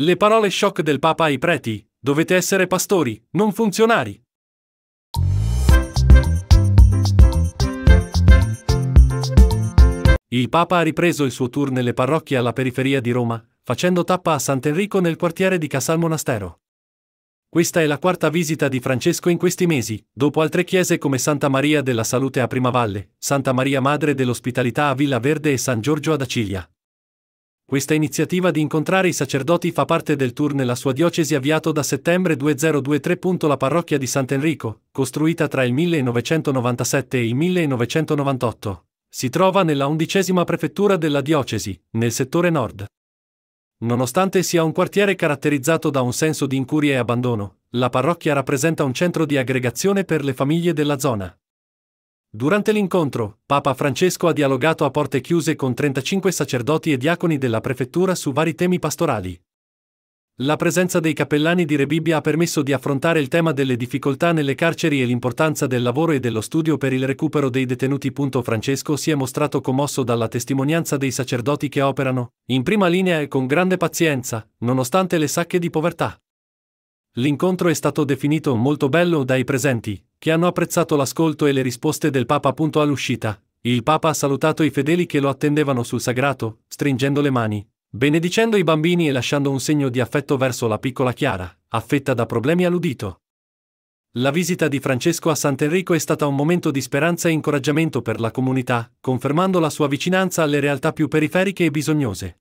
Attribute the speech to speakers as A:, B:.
A: Le parole shock del Papa ai preti, dovete essere pastori, non funzionari. Il Papa ha ripreso il suo tour nelle parrocchie alla periferia di Roma, facendo tappa a Sant'Enrico nel quartiere di Casal Monastero. Questa è la quarta visita di Francesco in questi mesi, dopo altre chiese come Santa Maria della Salute a Primavalle, Santa Maria Madre dell'Ospitalità a Villa Verde e San Giorgio ad Acilia. Questa iniziativa di incontrare i sacerdoti fa parte del tour nella sua diocesi avviato da settembre 2023. La parrocchia di Sant'Enrico, costruita tra il 1997 e il 1998, si trova nella undicesima prefettura della diocesi, nel settore nord. Nonostante sia un quartiere caratterizzato da un senso di incuria e abbandono, la parrocchia rappresenta un centro di aggregazione per le famiglie della zona. Durante l'incontro, Papa Francesco ha dialogato a porte chiuse con 35 sacerdoti e diaconi della prefettura su vari temi pastorali. La presenza dei cappellani di Rebibbia ha permesso di affrontare il tema delle difficoltà nelle carceri e l'importanza del lavoro e dello studio per il recupero dei detenuti. Francesco si è mostrato commosso dalla testimonianza dei sacerdoti che operano, in prima linea e con grande pazienza, nonostante le sacche di povertà. L'incontro è stato definito molto bello dai presenti, che hanno apprezzato l'ascolto e le risposte del Papa. All'uscita, il Papa ha salutato i fedeli che lo attendevano sul sagrato, stringendo le mani, benedicendo i bambini e lasciando un segno di affetto verso la piccola Chiara, affetta da problemi all'udito. La visita di Francesco a Sant'Enrico è stata un momento di speranza e incoraggiamento per la comunità, confermando la sua vicinanza alle realtà più periferiche e bisognose.